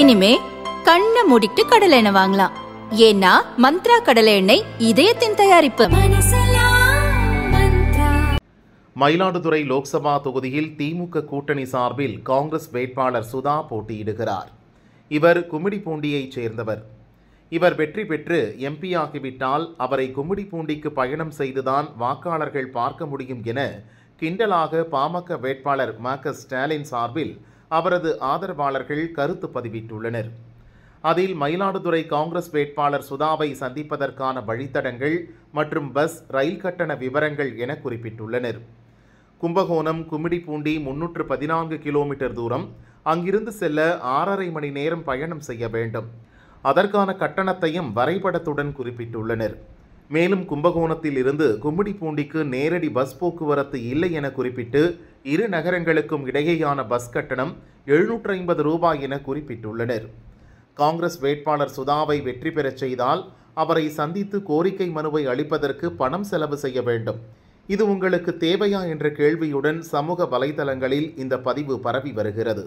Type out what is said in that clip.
இனிமே கண்ணை மூடிட்டு கடலை எண்ணெய் வாங்கலாம் ஏன்னா மந்த்ரா கடலை எண்ணெய் இதயத்தின் தயாரிப்பு மயிலாடுதுறை லோக்சபா தொகுதியில் திமுக கூட்டணி சார்பில் காங்கிரஸ் வேட்பாளர் சுதா போட்டியிடுகிறார் இவர் கும்மிடிப்பூண்டியைச் சேர்ந்தவர் இவர் வெற்றி பெற்று எம்பி ஆகிவிட்டால் அவரை கும்மிடிப்பூண்டிக்கு பயணம் செய்துதான் வாக்காளர்கள் பார்க்க முடியும் என கிண்டலாக பாமக வேட்பாளர் மார்க்க ஸ்டாலின் சார்பில் அவரது ஆதரவாளர்கள் கருத்து பதிவிட்டுள்ளனர் அதில் மயிலாடுதுறை காங்கிரஸ் வேட்பாளர் சுதாவை சந்திப்பதற்கான வழித்தடங்கள் மற்றும் பஸ் ரயில் கட்டண விவரங்கள் என குறிப்பிட்டுள்ளனர் கும்பகோணம் கும்மிடிப்பூண்டி முன்னூற்று பதினான்கு கிலோமீட்டர் தூரம் அங்கிருந்து செல்ல ஆறரை மணி நேரம் பயணம் செய்ய வேண்டும் அதற்கான கட்டணத்தையும் வரைபடத்துடன் குறிப்பிட்டுள்ளனர் மேலும் கும்பகோணத்தில் இருந்து கும்மிடிப்பூண்டிக்கு நேரடி பஸ் போக்குவரத்து இல்லை என குறிப்பிட்டு இரு நகரங்களுக்கும் இடையேயான பஸ் கட்டணம் எழுநூற்று ஐம்பது ரூபாய் என குறிப்பிட்டுள்ளனர் காங்கிரஸ் வேட்பாளர் சுதாவை வெற்றி பெறச் செய்தால் அவரை சந்தித்து கோரிக்கை மனுவை அளிப்பதற்கு பணம் செலவு செய்ய வேண்டும் இது உங்களுக்கு தேவையா என்ற கேள்வியுடன் சமூக வலைதளங்களில் இந்த பதிவு பரவி வருகிறது